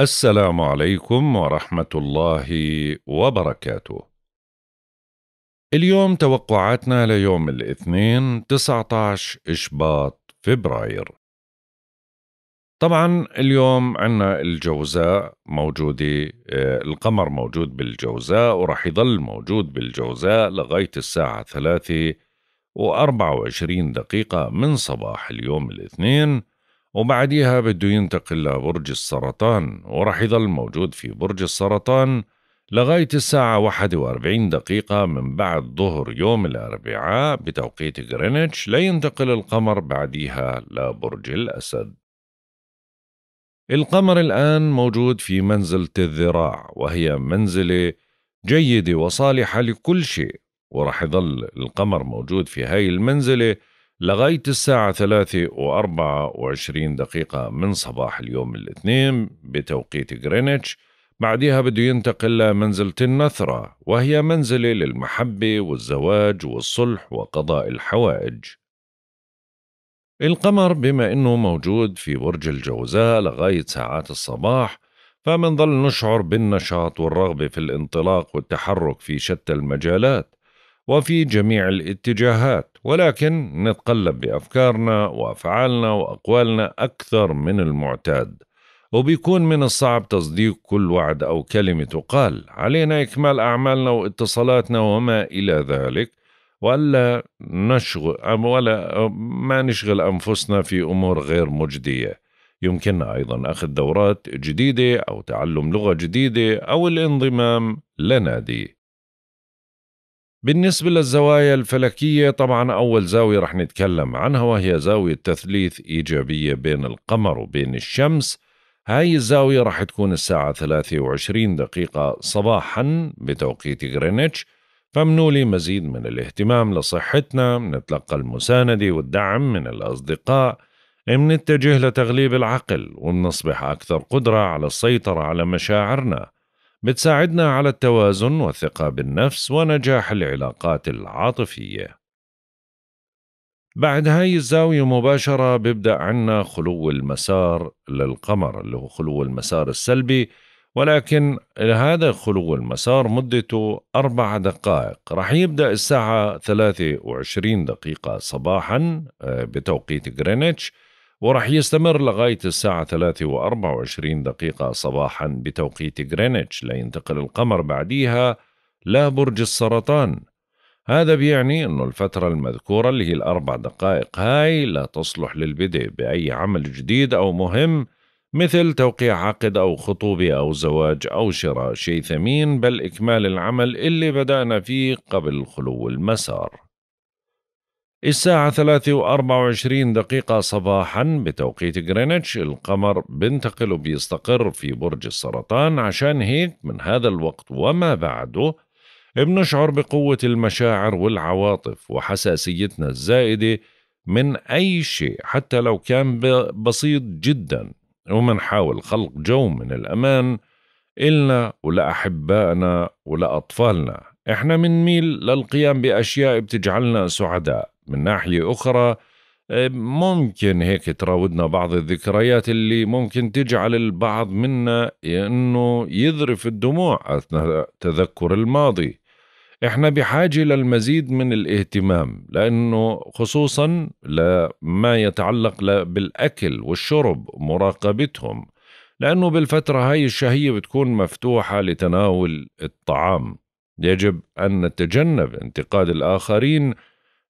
السلام عليكم ورحمة الله وبركاته. اليوم توقعاتنا ليوم الاثنين 19 إشباط فبراير. طبعا اليوم عنا الجوزاء موجودة آه، القمر موجود بالجوزاء ورح يضل موجود بالجوزاء لغاية الساعة ثلاثة وأربعة وعشرين دقيقة من صباح اليوم الاثنين وبعديها بده ينتقل لبرج السرطان ورح يضل موجود في برج السرطان لغاية الساعة 41 دقيقة من بعد ظهر يوم الأربعاء بتوقيت غرينتش لينتقل القمر بعديها لبرج الأسد القمر الآن موجود في منزلة الذراع وهي منزلة جيدة وصالحة لكل شيء ورح يظل القمر موجود في هاي المنزلة لغاية الساعة ثلاثة وأربعة وعشرين دقيقة من صباح اليوم الاثنين بتوقيت غرينتش بعدها بده ينتقل لمنزلة النثرة وهي منزلة للمحبة والزواج والصلح وقضاء الحوائج القمر بما أنه موجود في برج الجوزاء لغاية ساعات الصباح فمنظل نشعر بالنشاط والرغبة في الانطلاق والتحرك في شتى المجالات وفي جميع الاتجاهات ولكن نتقلب بأفكارنا وأفعالنا وأقوالنا أكثر من المعتاد وبيكون من الصعب تصديق كل وعد أو كلمة تقال علينا إكمال أعمالنا واتصالاتنا وما إلى ذلك ولا نشغل ولا ما نشغل أنفسنا في أمور غير مجدية يمكننا أيضا أخذ دورات جديدة أو تعلم لغة جديدة أو الانضمام لنادي بالنسبة للزوايا الفلكية طبعا أول زاوية رح نتكلم عنها وهي زاوية تثليث إيجابية بين القمر وبين الشمس هاي الزاوية رح تكون الساعة 23 دقيقة صباحا بتوقيت غرينتش فمنوا لي مزيد من الاهتمام لصحتنا منتلقى المساندة والدعم من الأصدقاء منتجه لتغليب العقل ونصبح أكثر قدرة على السيطرة على مشاعرنا بتساعدنا على التوازن والثقة بالنفس ونجاح العلاقات العاطفية بعد هاي الزاوية مباشرة بيبدأ عنا خلو المسار للقمر اللي هو خلو المسار السلبي ولكن هذا خلو المسار مدته أربع دقائق رح يبدأ الساعة 23 دقيقة صباحا آه، بتوقيت غرينتش ورح يستمر لغاية الساعة 3 و 24 دقيقة صباحا بتوقيت غرينتش لينتقل القمر بعديها لبرج السرطان هذا بيعني أنه الفترة المذكورة اللي هي الأربع دقائق هاي لا تصلح للبدء بأي عمل جديد أو مهم مثل توقيع عقد أو خطوبة أو زواج أو شراء شيء ثمين بل إكمال العمل اللي بدأنا فيه قبل خلو المسار الساعة 3 دقيقة صباحا بتوقيت غرينتش القمر بينتقل وبيستقر في برج السرطان عشان هيك من هذا الوقت وما بعده بنشعر بقوة المشاعر والعواطف وحساسيتنا الزائدة من أي شيء حتى لو كان بسيط جدا ومنحاول خلق جو من الأمان إلنا ولأحبائنا ولأطفالنا إحنا منميل للقيام بأشياء بتجعلنا سعداء من ناحية أخرى آه، ممكن هيك تراودنا بعض الذكريات اللي ممكن تجعل البعض منا انه يذرف الدموع اثناء تذكر الماضي احنا بحاجه للمزيد من الاهتمام لانه خصوصا لما يتعلق بالاكل والشرب مراقبتهم لانه بالفتره هاي الشهيه بتكون مفتوحه لتناول الطعام يجب ان نتجنب انتقاد الاخرين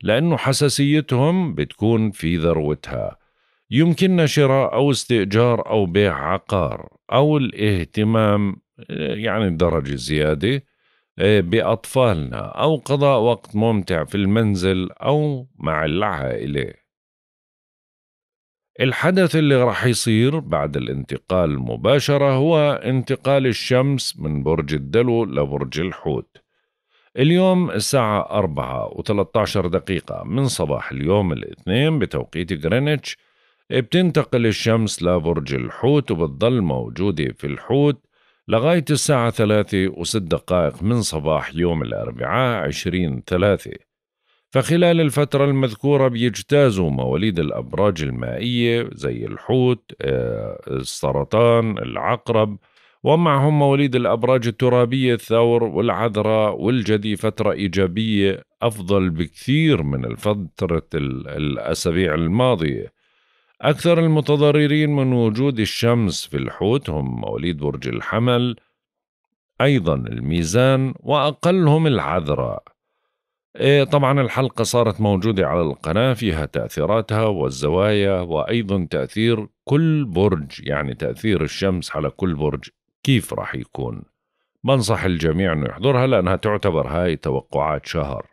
لأن حساسيتهم بتكون في ذروتها يمكننا شراء أو استئجار أو بيع عقار أو الاهتمام يعني درجة زيادة آه، بأطفالنا أو قضاء وقت ممتع في المنزل أو مع العائلة الحدث اللي راح يصير بعد الانتقال مباشرة هو انتقال الشمس من برج الدلو لبرج الحوت اليوم الساعة 4 و13 دقيقة من صباح اليوم الاثنين بتوقيت غرينتش بتنتقل الشمس لبرج الحوت وبتضل موجودة في الحوت لغاية الساعة 3 و6 دقائق من صباح يوم الأربعاء عشرين ثلاثة فخلال الفترة المذكورة بيجتازوا مواليد الأبراج المائية زي الحوت آه، السرطان العقرب ومعهم مواليد الأبراج الترابية الثور والعذراء والجدي فترة إيجابية أفضل بكثير من الفترة الأسابيع الماضية أكثر المتضررين من وجود الشمس في الحوت هم مواليد برج الحمل أيضا الميزان وأقلهم العذراء إيه، طبعا الحلقة صارت موجودة على القناة فيها تأثيراتها والزوايا وأيضا تأثير كل برج يعني تأثير الشمس على كل برج كيف راح يكون بنصح الجميع أنه يحضرها لأنها تعتبر هاي توقعات شهر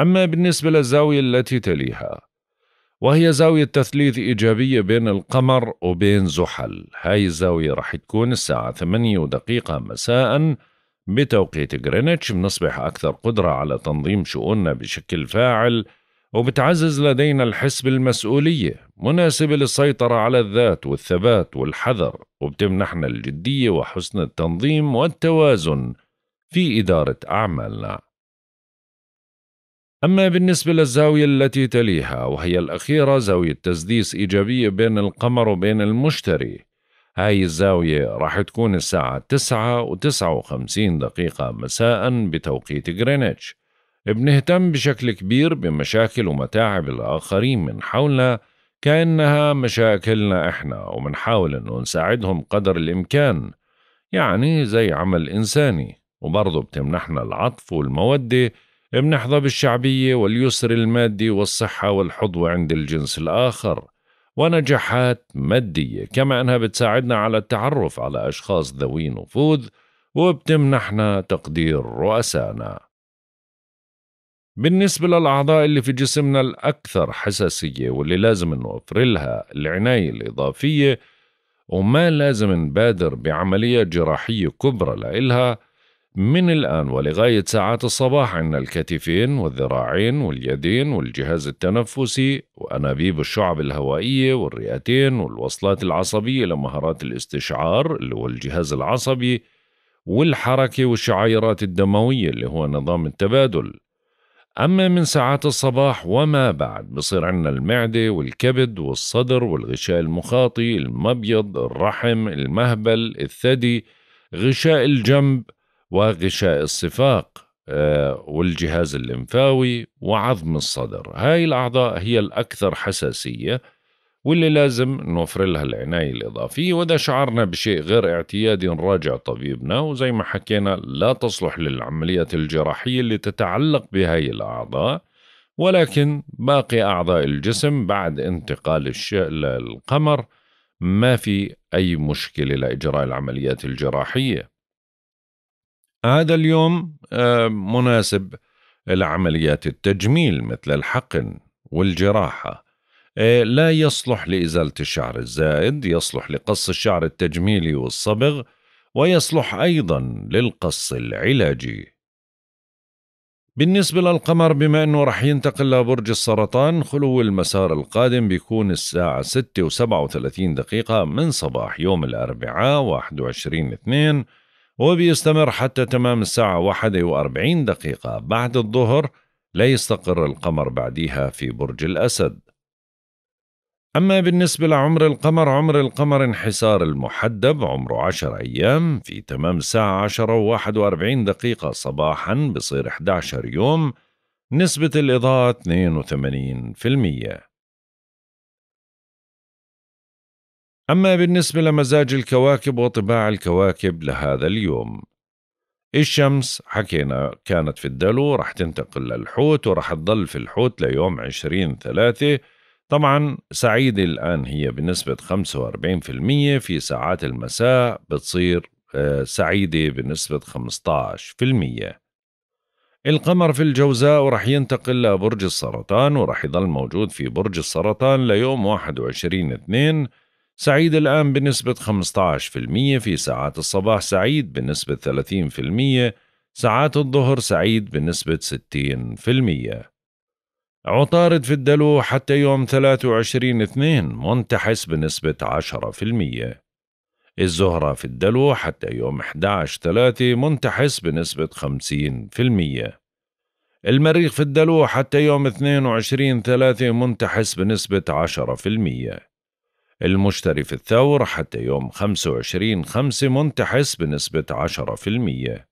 أما بالنسبة للزاوية التي تليها وهي زاوية تثليث إيجابية بين القمر وبين زحل هاي الزاوية راح تكون الساعة 8 ودقيقة مساءً بتوقيت غرينتش بنصبح أكثر قدرة على تنظيم شؤوننا بشكل فاعل وبتعزز لدينا الحس بالمسؤولية مناسبة للسيطرة على الذات والثبات والحذر وبتمنحنا الجدية وحسن التنظيم والتوازن في إدارة أعمالنا أما بالنسبة للزاوية التي تليها وهي الأخيرة زاوية تسديس إيجابية بين القمر وبين المشتري هاي الزاوية راح تكون الساعة 9 و59 دقيقة مساء بتوقيت غرينتش بنهتم بشكل كبير بمشاكل ومتاعب الآخرين من حولنا كأنها مشاكلنا إحنا ومنحاول إنه نساعدهم قدر الإمكان يعني زي عمل إنساني وبرضه بتمنحنا العطف والمودة بنحظى بالشعبية واليسر المادي والصحة والحظوة عند الجنس الآخر ونجاحات مادية كما أنها بتساعدنا على التعرف على أشخاص ذوي نفوذ وبتمنحنا تقدير رؤسائنا بالنسبة للأعضاء اللي في جسمنا الأكثر حساسية واللي لازم نوفر لها العناية الإضافية وما لازم نبادر بعملية جراحية كبرى لإلها من الآن ولغاية ساعات الصباح عندنا الكتفين والذراعين واليدين والجهاز التنفسي وأنابيب الشعب الهوائية والرئتين والوصلات العصبية لمهارات الاستشعار اللي هو الجهاز العصبي والحركة والشعيرات الدموية اللي هو نظام التبادل أما من ساعات الصباح وما بعد بصير عنا المعدة والكبد والصدر والغشاء المخاطي المبيض الرحم المهبل الثدي غشاء الجنب وغشاء الصفاق آه، والجهاز الليمفاوي وعظم الصدر هاي الأعضاء هي الأكثر حساسية واللي لازم نوفر لها العناية الإضافية وإذا شعرنا بشيء غير اعتيادي نراجع طبيبنا وزي ما حكينا لا تصلح للعمليات الجراحية اللي تتعلق بهاي الأعضاء ولكن باقي أعضاء الجسم بعد انتقال القمر ما في أي مشكلة لإجراء العمليات الجراحية هذا اليوم آه، مناسب لعمليات التجميل مثل الحقن والجراحة إيه، لا يصلح لإزالة الشعر الزائد يصلح لقص الشعر التجميلي والصبغ ويصلح أيضا للقص العلاجي بالنسبة للقمر بما أنه رح ينتقل لبرج السرطان خلو المسار القادم بيكون الساعة 6 و37 دقيقة من صباح يوم الأربعاء 21 2 وبيستمر حتى تمام الساعة 41 دقيقة بعد الظهر لا يستقر القمر بعديها في برج الأسد أما بالنسبة لعمر القمر عمر القمر انحسار المحدب عمره 10 أيام في تمام ساعة 10 و41 دقيقة صباحا بصير 11 يوم نسبة الإضاءة 82% أما بالنسبة لمزاج الكواكب وطباع الكواكب لهذا اليوم الشمس حكينا كانت في الدلو رح تنتقل للحوت ورح تضل في الحوت ليوم 20 ثلاثة طبعا سعيدة الآن هي بنسبة 45% في ساعات المساء بتصير آه، سعيدة بنسبة 15% القمر في الجوزاء ورح ينتقل لبرج السرطان ورح يظل موجود في برج السرطان ليوم 21 اثنين سعيد الآن بنسبة 15% في ساعات الصباح سعيد بنسبة 30% ساعات الظهر سعيد بنسبة 60% عطارد في الدلو حتى يوم 23 اثنين منتحس بنسبة 10% الزهرة في الدلو حتى يوم 11 ثلاثة منتحس بنسبة 50% المريخ في الدلو حتى يوم 22 ثلاثة منتحس بنسبة 10% المشتري في الثور حتى يوم 25 خمسة منتحس بنسبة 10%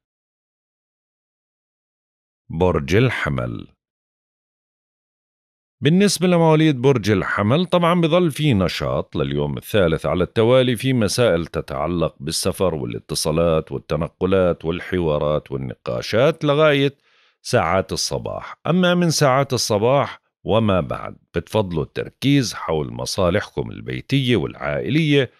برج الحمل بالنسبة لمواليد برج الحمل طبعا بظل في نشاط لليوم الثالث على التوالي في مسائل تتعلق بالسفر والاتصالات والتنقلات والحوارات والنقاشات لغاية ساعات الصباح أما من ساعات الصباح وما بعد بتفضلوا التركيز حول مصالحكم البيتية والعائلية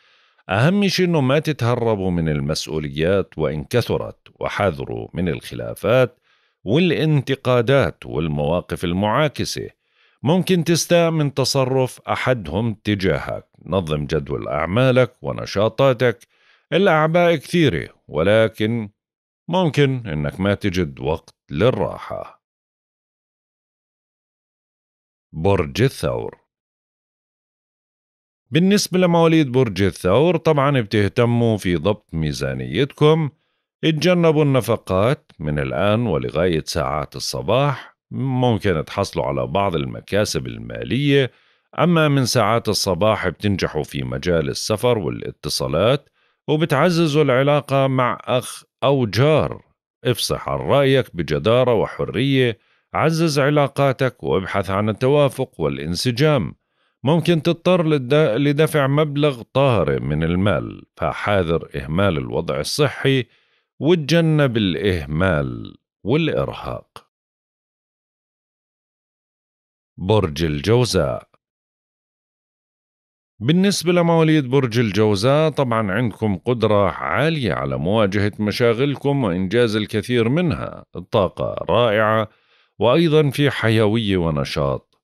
أهم شيء أنه ما تتهربوا من المسؤوليات وإن كثرت وحذروا من الخلافات والانتقادات والمواقف المعاكسة ممكن تستاء من تصرف أحدهم تجاهك نظم جدول أعمالك ونشاطاتك الأعباء كثيرة ولكن ممكن إنك ما تجد وقت للراحة برج الثور بالنسبة لمواليد برج الثور طبعا بتهتموا في ضبط ميزانيتكم اتجنبوا النفقات من الآن ولغاية ساعات الصباح ممكن تحصلوا على بعض المكاسب المالية أما من ساعات الصباح بتنجحوا في مجال السفر والاتصالات وبتعززوا العلاقة مع أخ أو جار افصح عن رأيك بجدارة وحرية عزز علاقاتك وابحث عن التوافق والانسجام ممكن تضطر لدفع مبلغ طاهر من المال فحاذر إهمال الوضع الصحي وتجنب الإهمال والإرهاق برج الجوزاء بالنسبة لمواليد برج الجوزاء طبعا عندكم قدرة عالية على مواجهة مشاغلكم وإنجاز الكثير منها الطاقة رائعة وأيضا في حيوية ونشاط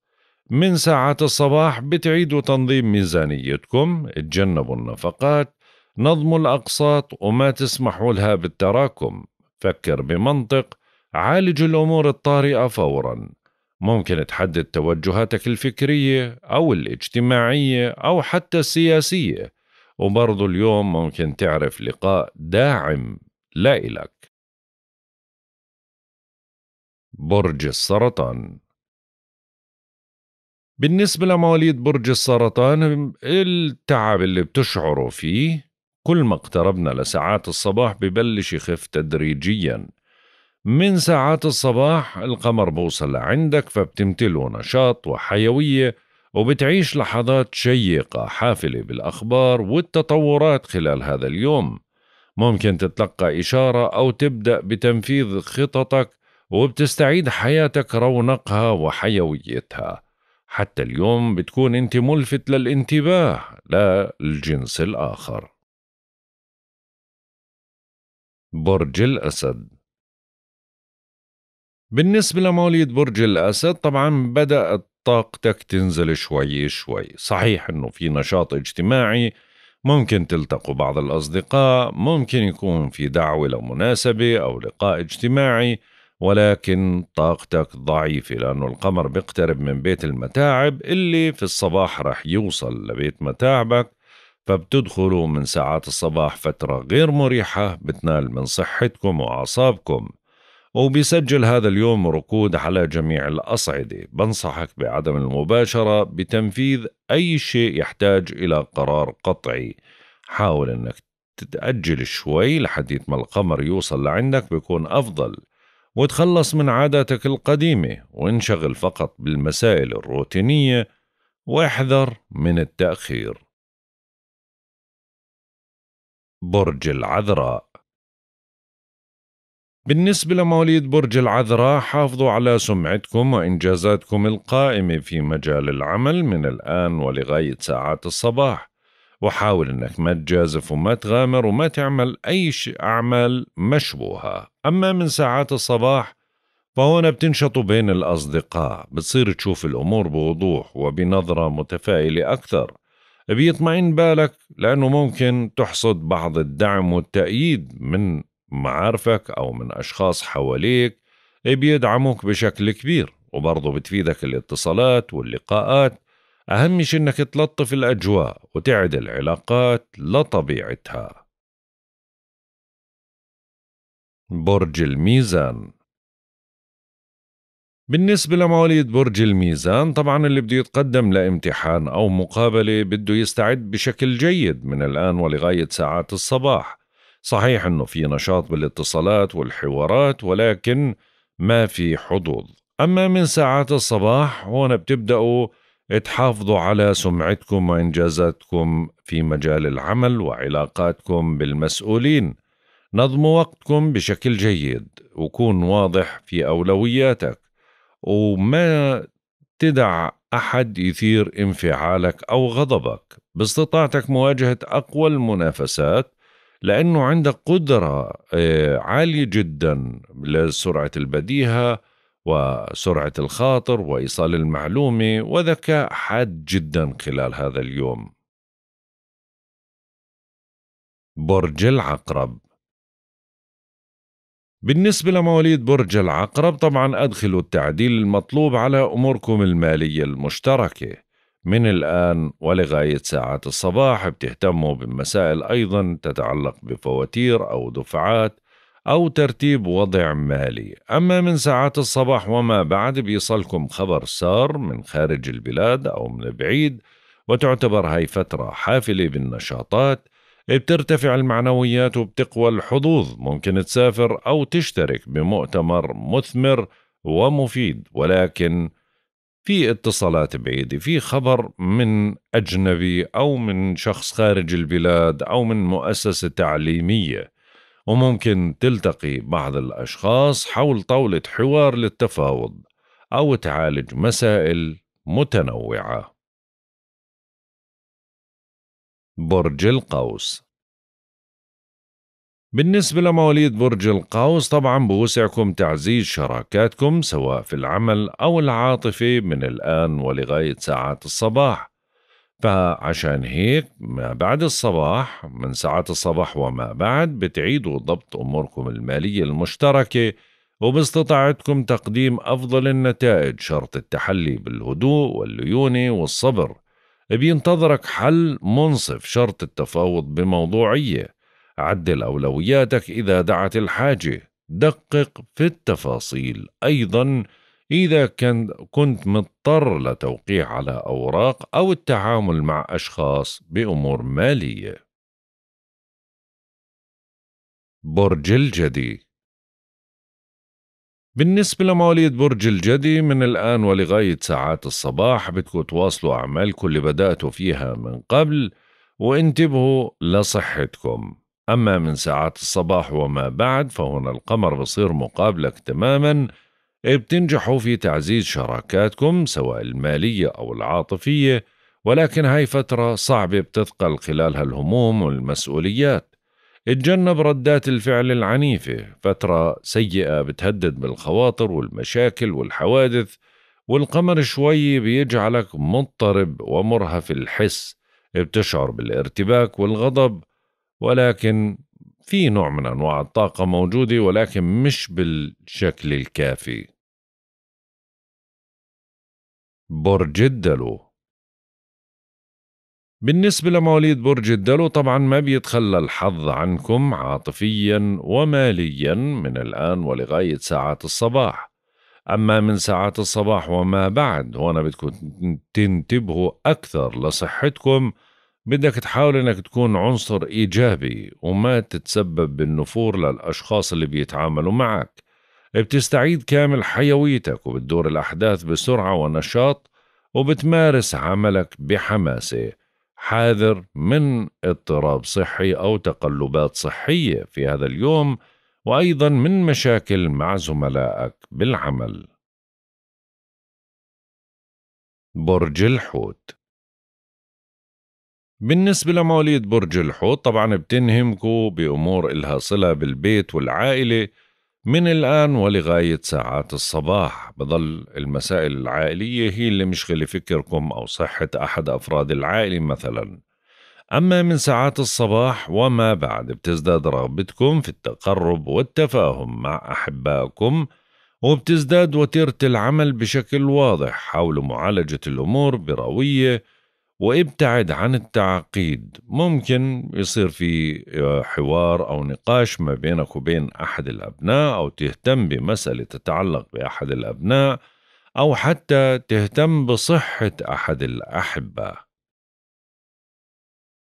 من ساعات الصباح بتعيدوا تنظيم ميزانيتكم تجنبوا النفقات نظم الأقساط وما تسمحوا لها بالتراكم فكر بمنطق عالج الأمور الطارئة فورا ممكن تحدد توجهاتك الفكرية أو الاجتماعية أو حتى السياسية وبرضو اليوم ممكن تعرف لقاء داعم لا إلك برج السرطان بالنسبة لمواليد برج السرطان التعب اللي بتشعروا فيه كل ما اقتربنا لساعات الصباح ببلش يخف تدريجيا من ساعات الصباح القمر بوصل لعندك فبتمتله نشاط وحيوية وبتعيش لحظات شيقة حافلة بالأخبار والتطورات خلال هذا اليوم ممكن تتلقى إشارة أو تبدأ بتنفيذ خططك وبتستعيد حياتك رونقها وحيويتها حتى اليوم بتكون انت ملفت للانتباه لا الجنس الآخر برج الأسد بالنسبة لمواليد برج الأسد طبعا بدأت طاقتك تنزل شوي شوي صحيح أنه في نشاط اجتماعي ممكن تلتقوا بعض الأصدقاء ممكن يكون في دعوة لمناسبة أو لقاء اجتماعي ولكن طاقتك ضعيفة لأنه القمر بيقترب من بيت المتاعب اللي في الصباح رح يوصل لبيت متاعبك فبتدخلوا من ساعات الصباح فترة غير مريحة بتنال من صحتكم وأعصابكم وبيسجل هذا اليوم ركود على جميع الأصعدة بنصحك بعدم المباشرة بتنفيذ أي شيء يحتاج إلى قرار قطعي حاول أنك تتأجل شوي لحد ما القمر يوصل لعندك بيكون أفضل وتخلص من عاداتك القديمة وانشغل فقط بالمسائل الروتينية واحذر من التأخير برج العذراء بالنسبة لمواليد برج العذراء حافظوا على سمعتكم وإنجازاتكم القائمة في مجال العمل من الآن ولغاية ساعات الصباح وحاول إنك ما تجازف وما تغامر وما تعمل أي أعمال مشبوهة أما من ساعات الصباح فهنا بتنشطوا بين الأصدقاء بتصير تشوف الأمور بوضوح وبنظرة متفائلة أكثر بيطمئن بالك لأنه ممكن تحصد بعض الدعم والتأييد من معارفك أو من أشخاص حواليك إيه بيدعموك بشكل كبير وبرضه بتفيدك الاتصالات واللقاءات أهم شيء إنك تلطف الأجواء وتعد العلاقات لطبيعتها برج الميزان بالنسبة لمواليد برج الميزان طبعا اللي بده يتقدم لامتحان أو مقابلة بده يستعد بشكل جيد من الآن ولغاية ساعات الصباح صحيح أنه في نشاط بالاتصالات والحوارات ولكن ما في حظوظ أما من ساعات الصباح هون بتبدأوا تحافظوا على سمعتكم وإنجازاتكم في مجال العمل وعلاقاتكم بالمسؤولين نظموا وقتكم بشكل جيد وكون واضح في أولوياتك وما تدع أحد يثير انفعالك أو غضبك باستطاعتك مواجهة أقوى المنافسات لأنه عندك قدرة آه، عالية جدا لسرعة البديهة وسرعة الخاطر وإيصال المعلومة وذكاء حاد جدا خلال هذا اليوم برج العقرب بالنسبة لمواليد برج العقرب طبعا أدخلوا التعديل المطلوب على أموركم المالية المشتركة من الآن ولغاية ساعات الصباح بتهتموا بمسائل أيضا تتعلق بفواتير أو دفعات أو ترتيب وضع مالي أما من ساعات الصباح وما بعد بيصلكم خبر سار من خارج البلاد أو من بعيد وتعتبر هاي فترة حافلة بالنشاطات بترتفع المعنويات وبتقوى الحظوظ ممكن تسافر أو تشترك بمؤتمر مثمر ومفيد ولكن في اتصالات بعيدة في خبر من أجنبي أو من شخص خارج البلاد أو من مؤسسة تعليمية وممكن تلتقي بعض الأشخاص حول طاولة حوار للتفاوض أو تعالج مسائل متنوعة برج القوس بالنسبة لمواليد برج القوس طبعا بوسعكم تعزيز شراكاتكم سواء في العمل أو العاطفة من الآن ولغاية ساعات الصباح فعشان هيك ما بعد الصباح من ساعات الصباح وما بعد بتعيدوا ضبط أموركم المالية المشتركة وباستطاعتكم تقديم أفضل النتائج شرط التحلي بالهدوء والليونة والصبر بينتظرك حل منصف شرط التفاوض بموضوعية عدل أولوياتك إذا دعت الحاجة دقق في التفاصيل أيضا إذا كنت مضطر لتوقيع على أوراق أو التعامل مع أشخاص بأمور مالية برج الجدي بالنسبة لمواليد برج الجدي من الآن ولغاية ساعات الصباح بدكم تواصلوا أعمالكم اللي بدأتوا فيها من قبل وانتبهوا لصحتكم أما من ساعات الصباح وما بعد فهنا القمر بصير مقابلك تماما بتنجحوا في تعزيز شراكاتكم سواء المالية أو العاطفية ولكن هاي فترة صعبة بتثقل خلالها الهموم والمسؤوليات اتجنب ردات الفعل العنيفة فترة سيئة بتهدد بالخواطر والمشاكل والحوادث والقمر شوي بيجعلك مضطرب ومرهف الحس بتشعر بالارتباك والغضب ولكن في نوع من أنواع الطاقة موجودة ولكن مش بالشكل الكافي برج الدلو بالنسبة لمواليد برج الدلو طبعا ما بيتخلى الحظ عنكم عاطفيا وماليا من الآن ولغاية ساعات الصباح أما من ساعات الصباح وما بعد هون بدكم تنتبهوا أكثر لصحتكم بدك تحاول انك تكون عنصر ايجابي وما تتسبب بالنفور للاشخاص اللي بيتعاملوا معك بتستعيد كامل حيويتك وبتدور الاحداث بسرعه ونشاط وبتمارس عملك بحماسه حاذر من اضطراب صحي او تقلبات صحيه في هذا اليوم وايضا من مشاكل مع زملائك بالعمل برج الحوت بالنسبة لمواليد برج الحوت طبعا بتنهمكوا بأمور إلها صلة بالبيت والعائلة من الآن ولغاية ساعات الصباح بظل المسائل العائلية هي اللي مشغلة فكركم أو صحة أحد أفراد العائلة مثلا أما من ساعات الصباح وما بعد بتزداد رغبتكم في التقرب والتفاهم مع أحبائكم وبتزداد وتيرة العمل بشكل واضح حول معالجة الأمور بروية وابتعد عن التعقيد ممكن يصير في آه، حوار أو نقاش ما بينك وبين أحد الأبناء أو تهتم بمسألة تتعلق بأحد الأبناء أو حتى تهتم بصحة أحد الأحبة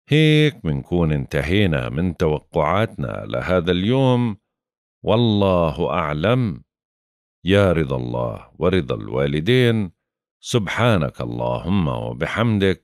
هيك منكون انتهينا من توقعاتنا لهذا اليوم والله أعلم يا رضا الله ورضا الوالدين سبحانك اللهم وبحمدك